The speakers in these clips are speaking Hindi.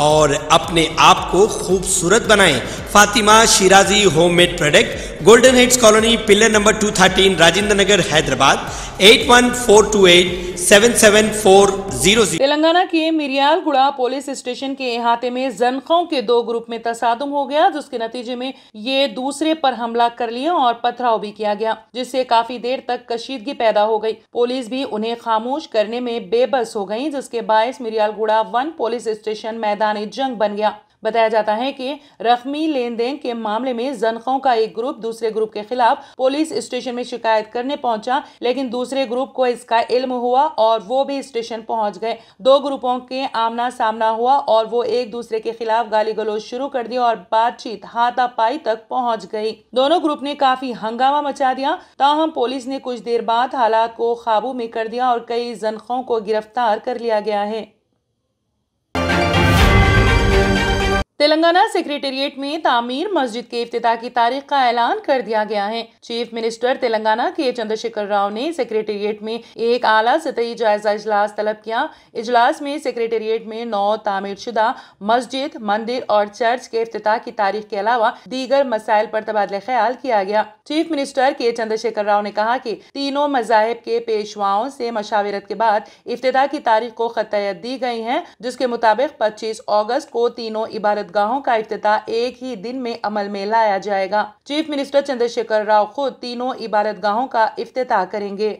और अपने आप को खूबसूरत बनाएं Fatima Shirazi homemade product golden heads colony pillar number 213 Rajendra Nagar Hyderabad 8142877400 Telangana के मिरियालगुड़ा पुलिस स्टेशन के अहाते में जनखों के दो ग्रुप में तसादम हो गया जिसके नतीजे में ये दूसरे पर हमला कर लिए और पथराव भी किया गया जिससे काफी देर तक कशीदगी पैदा हो गई पुलिस भी उन्हें खामोश करने में बेबस हो गई जिसके बायस मिरियालगुड़ा वन पुलिस स्टेशन मैदान मैदान जंग बन गया बताया जाता है कि रकमी लेन देन के मामले में जनखों का एक ग्रुप दूसरे ग्रुप के खिलाफ पुलिस स्टेशन में शिकायत करने पहुंचा लेकिन दूसरे ग्रुप को इसका इल्म हुआ और वो भी स्टेशन पहुंच गए दो ग्रुपों के आमना सामना हुआ और वो एक दूसरे के खिलाफ गाली गलोज शुरू कर दिया और बातचीत हाथापाई तक पहुँच गयी दोनों ग्रुप ने काफी हंगामा मचा दिया ताहम पुलिस ने कुछ देर बाद हालात को काबू में कर दिया और कई जनखों को गिरफ्तार कर लिया गया है तेलंगाना सेक्रेटेरिएट में तामीर मस्जिद के अफ्ताह की तारीख का ऐलान कर दिया गया है चीफ मिनिस्टर तेलंगाना के चंद्रशेखर राव ने सेक्रेटेरिएट में एक आला सतही जायजा इजलास तलब किया इजलास में सेक्रेटेरिएट में नौ तामीर शुदा मस्जिद मंदिर और चर्च के अफ्ताह की तारीख के अलावा दीगर मसाइल पर तबादला ख्याल किया गया चीफ मिनिस्टर के चंद्रशेखर राव ने कहा की तीनों मजाहब के पेशवाओं से मशावरत के बाद इफ्त की तारीख को खतियत दी गई है जिसके मुताबिक पच्चीस अगस्त को तीनों इबारत इबादतगाहों का अफ्ताह एक ही दिन में अमल में लाया जाएगा चीफ मिनिस्टर चंद्रशेखर राव खुद तीनों इबादतगाहों का अफ्त करेंगे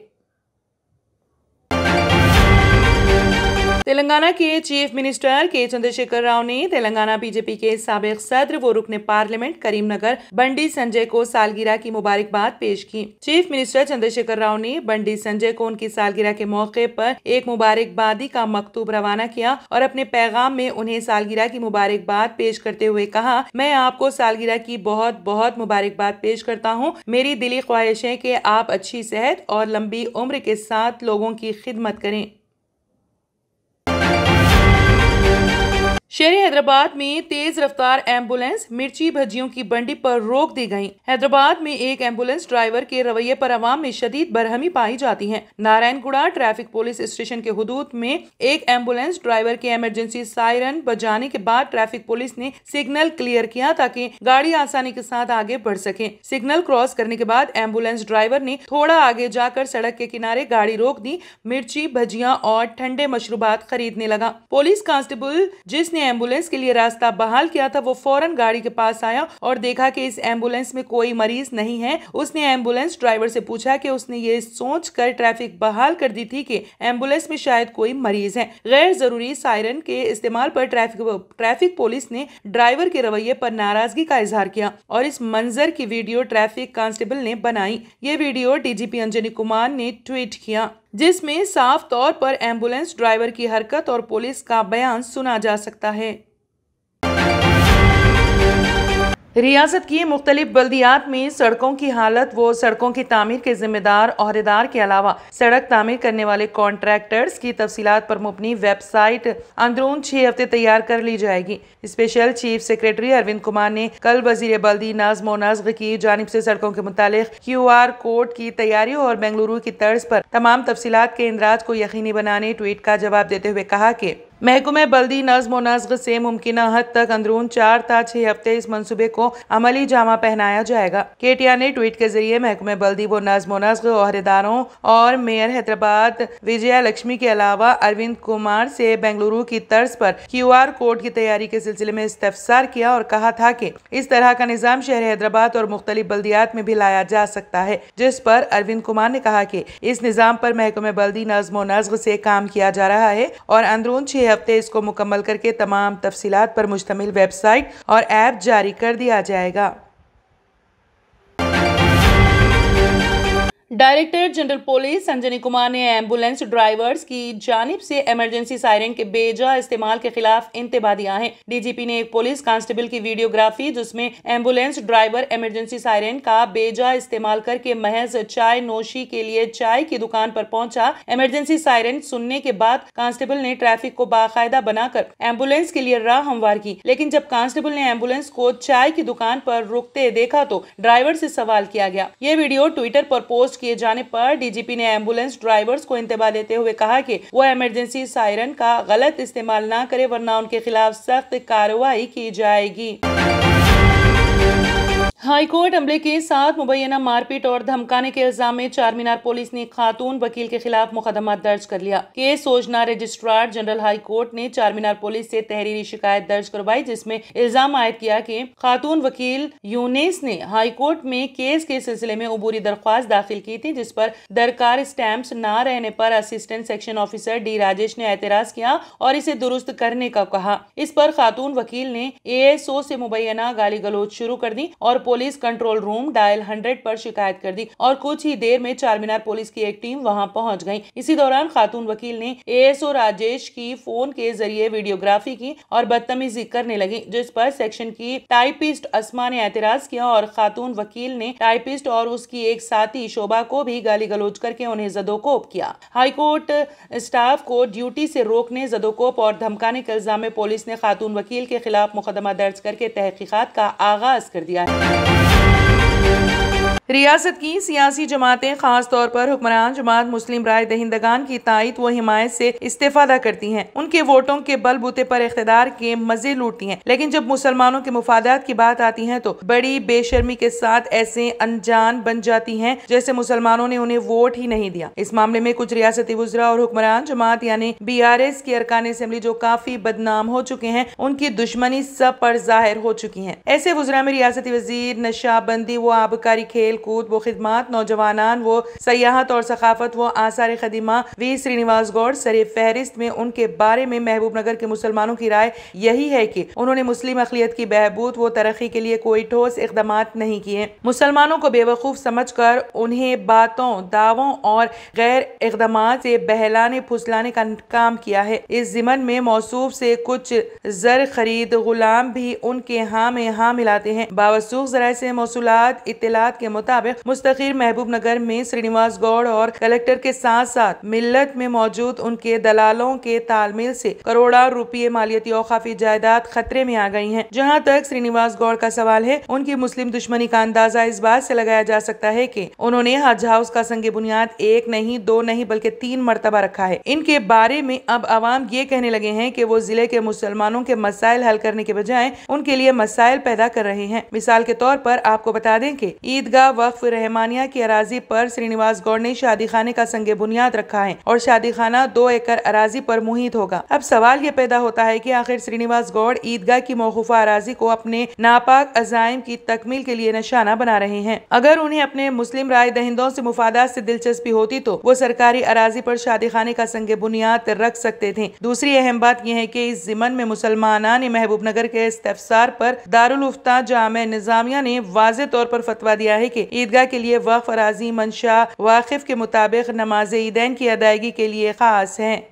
तेलंगाना के चीफ मिनिस्टर के चंद्रशेखर राव ने तेलंगाना बीजेपी के सबक सदर व रुकने पार्लियामेंट करीमनगर बंडी संजय को सालगिरह की मुबारकबाद पेश की चीफ मिनिस्टर चंद्रशेखर राव ने बंडी संजय को उनकी सालगिरह के मौके पर एक मुबारकबादी का मकतूब रवाना किया और अपने पैगाम में उन्हें सालगिरह की मुबारकबाद पेश करते हुए कहा मैं आपको सालगिरह की बहुत बहुत मुबारकबाद पेश करता हूँ मेरी दिली ख्वाहिश है की आप अच्छी सेहत और लंबी उम्र के साथ लोगों की खिदमत करें शहरी हैदराबाद में तेज रफ्तार एम्बुलेंस मिर्ची भजियों की बंडी पर रोक दी गई हैदराबाद में एक एम्बुलेंस ड्राइवर के रवैये पर आवाम में शदीद बरहमी पाई जाती है नारायणगुड़ा ट्रैफिक पुलिस स्टेशन के हदूद में एक एम्बुलेंस ड्राइवर के इमरजेंसी सायरन बजाने के बाद ट्रैफिक पुलिस ने सिग्नल क्लियर किया ताकि गाड़ी आसानी के साथ आगे बढ़ सके सिग्नल क्रॉस करने के बाद एम्बुलेंस ड्राइवर ने थोड़ा आगे जाकर सड़क के किनारे गाड़ी रोक दी मिर्ची भजिया और ठंडे मशरूबात खरीदने लगा पुलिस कांस्टेबल जिसने एम्बुलेंस के लिए रास्ता बहाल किया था वो फौरन गाड़ी के पास आया और देखा कि इस एम्बुलेंस में कोई मरीज नहीं है उसने एम्बुलेंस ड्राइवर से पूछा कि उसने ये सोच कर ट्रैफिक बहाल कर दी थी कि एम्बुलेंस में शायद कोई मरीज है गैर जरूरी सायरन के इस्तेमाल पर ट्रैफिक ट्रैफिक पुलिस ने ड्राइवर के रवैये पर नाराजगी का इजहार किया और इस मंजर की वीडियो ट्रैफिक कांस्टेबल ने बनाई ये वीडियो डीजीपी अंजनी कुमार ने ट्वीट किया जिसमें साफ तौर पर एम्बुलेंस ड्राइवर की हरकत और पुलिस का बयान सुना जा सकता सकता है रियासत की मुख्तलिफ बल्दियात में सड़कों की हालत व सड़कों की तामीर के जिम्मेदार अहदेदार के अलावा सड़क तामीर करने वाले कॉन्ट्रैक्टर्स की तफसीत पर मुबनी वेबसाइट अंदरून छः हफ्ते तैयार कर ली जाएगी special chief secretary Arvind Kumar ने कल वजीर बल्दी नज्म और नज्म की जानब से सड़कों के मुतालिक क्यू आर कोड की तैयारी और बेंगलुरु की तर्ज पर तमाम तफसीत के इंदराज को यकीनी बनाने ट्वीट का जवाब देते हुए कहा कि महकुमे बल्दी नज्म नज्म से मुमकिन हद तक अंदरून चार था छह हफ्ते इस मंसूबे को अमली जामा पहनाया जाएगा आर ने ट्वीट के जरिए महकुमे बल्दी व नज्म नज्म अहदेदारों और मेयर हैदराबाद विजया लक्ष्मी के अलावा अरविंद कुमार से बेंगलुरु की तर्ज पर क्यू आर कोड की तैयारी के सिलसिले में इस्तेफ़सार किया और कहा था कि इस तरह का निज़ाम शहर हैदराबाद और मुख्तलि बल्दियात में भी लाया जा सकता है जिस पर अरविंद कुमार ने कहा कि इस निज़ाम पर महकुमे बल्दी नज्म नज्म से काम किया जा रहा है और अंदरून छह ही हफ्ते इसको मुकम्मल करके तमाम तफसीत पर मुश्तमिल वेबसाइट और ऐप जारी कर दिया जाएगा director general police Sanjani Kumar ने एम्बुलेंस ड्राइवर्स की जानिब से इमरजेंसी सायरन के बेजा इस्तेमाल के खिलाफ इंतबा दिया है डीजीपी ने एक पुलिस कांस्टेबल की वीडियोग्राफी जिसमें एम्बुलेंस ड्राइवर इमरजेंसी सायरन का बेजा इस्तेमाल करके महज चाय नोशी के लिए चाय की दुकान पर पहुंचा इमरजेंसी सायरन सुनने के बाद कांस्टेबल ने ट्रैफिक को बाकायदा बनाकर एम्बुलेंस के लिए राह हमवार की लेकिन जब कांस्टेबल ने एम्बुलेंस को चाय की दुकान पर रुकते देखा तो ड्राइवर से सवाल किया गया ये वीडियो ट्विटर पर पोस्ट किए जाने पर डीजीपी ने एम्बुलेंस ड्राइवर्स को इंतबा देते हुए कहा कि वो इमरजेंसी सायरन का गलत इस्तेमाल न करे वरना उनके खिलाफ सख्त कार्रवाई की जाएगी हाईकोर्ट अमले के साथ मुबैना मारपीट और धमकाने के इल्जाम में चारमीनार पुलिस ने खातून वकील के खिलाफ मुकदमा दर्ज कर लिया केस सोजना रजिस्ट्रार जनरल हाईकोर्ट ने चारमीनार पुलिस से तहरीरी शिकायत दर्ज करवाई जिसमें इल्जाम आयद किया कि खातून वकील यूनेस ने हाईकोर्ट में केस के सिलसिले में अबूरी दरख्वास्त दाखिल की थी जिस पर दरकार स्टैम्प न रहने पर assistant section officer D Rajesh ने एतराज किया और इसे दुरुस्त करने का कहा इस पर खातून वकील ने ए एस ओ से मुबैना गाली गलोच शुरू कर दी और police control room dial hundred पर शिकायत कर दी और कुछ ही देर में चारमीनार पुलिस की एक टीम वहां पहुंच गई इसी दौरान खातून वकील ने एएसओ राजेश की फोन के जरिए वीडियोग्राफी की और बदतमीजी करने लगी जिस पर सेक्शन की टाइपिस्ट असमा ने एतराज किया और खातून वकील ने टाइपिस्ट और उसकी एक साथी शोभा को भी गाली गलोच करके उन्हें जदोकोप किया हाईकोर्ट स्टाफ को ड्यूटी से रोकने जदोकोप और धमकाने के इल्जाम में पुलिस ने खातून वकील के खिलाफ मुकदमा दर्ज करके तहकीकात का आगाज कर दिया है रियासत की सियासी जमातें खास तौर पर हुक्मरान जमात मुस्लिम राय दहिंदगान की तायद व हिमायत से इस्तीफादा करती हैं उनके वोटों के बलबूते पर इकतदार के मजे लूटती हैं लेकिन जब मुसलमानों के मुफादात की बात आती है तो बड़ी बेशर्मी के साथ ऐसे अनजान बन जाती है जैसे मुसलमानों ने उन्हें वोट ही नहीं दिया इस मामले में कुछ रियासती वजरा और हुक्मरान जमात यानी बी आर एस की अरकान असम्बली जो काफी बदनाम हो चुके हैं उनकी दुश्मनी सब पर जाहिर हो चुकी है ऐसे वजरा में रियासती वजीर नशाबंदी व आबकारी खेल खेल कूद वो खदमात नौजवान वो सयाहत और सकाफत वो आसार खदीमा वी श्रीनिवास गौड़ सर फहरिस्त में उनके बारे में महबूब नगर के मुसलमानों की राय यही है की उन्होंने मुस्लिम अखिलियत की बहबूद व तरक्की के लिए कोई ठोस इकदाम नहीं किए मुसलमानों को बेवकूफ़ समझ कर उन्हें बातों दावों और गैर इकदाम से बहलाने फुसलाने का काम किया है इस जिमन में मौसू से कुछ जर खरीद गुलाम भी उनके हाँ में हाँ मिलाते हैं बावसूख जरा से मौसूलत इतलात के मुताबिक मुस्तकिर महबूब नगर में श्रीनिवास गौड़ और कलेक्टर के साथ साथ मिलत में मौजूद उनके दलालों के तालमेल से करोड़ों रुपये मालियती औकाफी जायदाद खतरे में आ गई है जहाँ तक श्रीनिवास गौड़ का सवाल है उनकी मुस्लिम दुश्मनी का अंदाजा इस बात से लगाया जा सकता है कि उन्होंने हज हाउस का संग बुनियाद एक नहीं दो नहीं बल्कि तीन मरतबा रखा है इनके बारे में अब आवाम ये कहने लगे है की वो जिले के मुसलमानों के मसाइल हल करने के बजाय उनके लिए मसाइल पैदा कर रहे हैं मिसाल के तौर पर आपको बता दें कि ईदगाह वक्फ रहमानिया की अराजी पर श्रीनिवास गौड़ ने शादी खाने का संग बुनियाद रखा है और शादी खाना दो एकड़ अराजी पर मुहित होगा अब सवाल ये पैदा होता है कि आखिर श्रीनिवास गौड़ ईदगाह की मौकूफा अराजी को अपने नापाक अजायम की तकमील के लिए निशाना बना रहे हैं अगर उन्हें अपने मुस्लिम राय दहिंदों से मुफादात से दिलचस्पी होती तो वो सरकारी अराजी पर शादी खाने का संग बुनियाद रख सकते थे दूसरी अहम बात यह है की इस जिमन में मुसलमाना ने महबूब नगर के इस्तेफसार पर दारुल उफ्ता जाम निजामिया ने वाज तौर पर फतवा दिया है की ईदगाह के लिए वक्फ अराजी मंशा वाकिफ के मुताबिक नमाज ईदैन की अदायगी के लिए खास हैं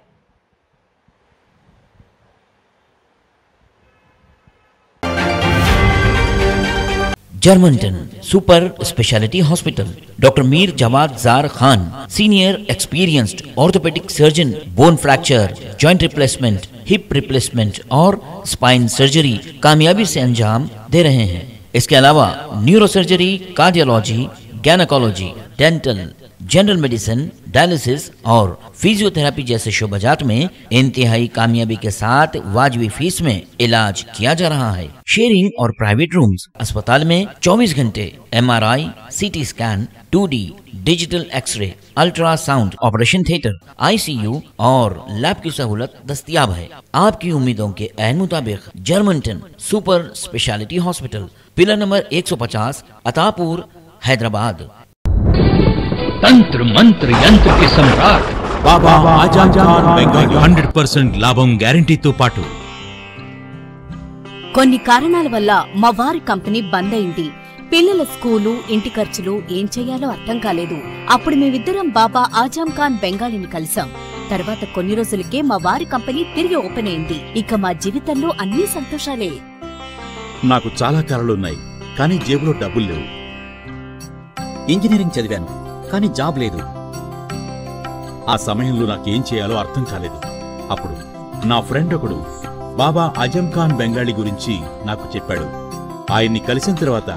Germanten super specialty hospital doctor Mir Jawad Jar Khan senior experienced orthopaedic surgeon bone fracture joint replacement hip replacement और स्पाइन सर्जरी कामयाबी से अंजाम दे रहे हैं इसके अलावा neuro surgery cardiology gynaecology dental general medicine dialysis और फिजियोथेरापी जैसे बजाट में इंतहाई कामयाबी के साथ वाजबी फीस में इलाज किया जा रहा है शेयरिंग और प्राइवेट रूम्स अस्पताल में 24 घंटे MRI, CT scan 2D, digital X-ray ultrasound operation theatre ICU और लैब की सहूलत दस्तियाब है आपकी उम्मीदों के अहम मुताबिक Germanten super specialty hospital pillar number 150 Attapur Hyderabad तंत्र मंत्र यंत्र के सम्राट बाबा ఆజాద్ ఖాన్ బెంగాల్ హండ్రెడ్ పర్సెంట్ లాభం గ్యారంటీతో పాటు కొన్ని కారణాల వల్ల మా వారి కంపెనీ బంద్ అయింది పిల్లల స్కూలు ఇంటి ఖర్చులు ఏం చేయాలో అర్థం కాలేదు అప్పుడు మేమిద్దరం బాబా ఆజాం ఖాన్ బెంగాలీని కలిసాం తర్వాత కొన్ని రోజులకే మా వారి కంపెనీ తిరిగి ఓపెన్ అయింది ఇక మా జీవితంలో అన్ని సంతోషాలే నాకు చాలా కలలున్నాయి కానీ జేబులో డబ్బులు లేవు ఇంజనీరింగ్ చదివాను కానీ జాబ్ లేదు ఆ సమయంలో నాకేం చేయాలో అర్థం కాలేదు అప్పుడు నా ఫ్రెండ్ ఒకడు బాబా అజం ఖాన్ బెంగాళీ గురించి నాకు చెప్పాడు ఆయన్ని కలిసిన తర్వాత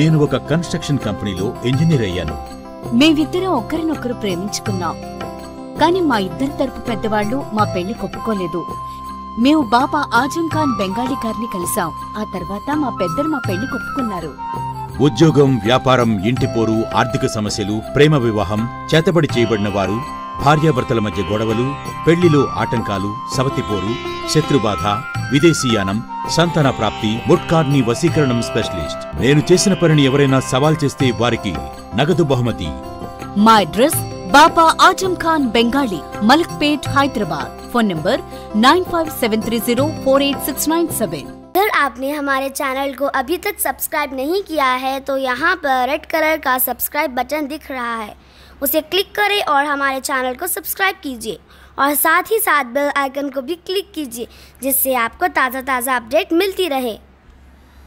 నేను ఒక కన్స్ట్రక్షన్ కంపెనీలో ఇంజనీర్ అయ్యాను మేమిద్దరం ఒకరినొకరు ప్రేమించుకున్నాం కానీ మా ఇద్దరి తరపు పెద్దవాళ్ళు మా పెళ్లి ఒప్పుకోలేదు మేము బాబా ఆజం ఖాన్ బెంగాలీ గారిని కలిసాం ఆ తర్వాత మా పెద్దలు మా పెళ్లి ఒప్పుకున్నారు ఉద్యోగం వ్యాపారం ఇంటి పోరు ఆర్థిక సమస్యలు ప్రేమ వివాహం చేతబడి చేయబడిన వారు భార్యాభర్తల మధ్య గొడవలు పెళ్లిలో ఆటంకాలు సవతిపోరు శత్రుబాధ విదేశీయానం సంతాన ప్రాప్తి ముట్కార్ని వశీకరణం స్పెషలిస్ట్ నేను చేసిన పనిని ఎవరైనా సవాల్ చేస్తే వారికి నగదు బహుమతి మా అడ్రస్ ಬಾಬಾ Azam Khan Bengali Malakpet Hyderabad phone number nine five seven three zero four eight six nine seven अगर आपने हमारे चैनल को अभी तक सब्सक्राइब नहीं किया है तो यहाँ पर रेड कलर का सब्सक्राइब बटन दिख रहा है उसे क्लिक करें और हमारे चैनल को सब्सक्राइब कीजिए और साथ ही साथ बेल आइकन को भी क्लिक कीजिए जिससे आपको ताज़ा ताज़ा अपडेट मिलती रहे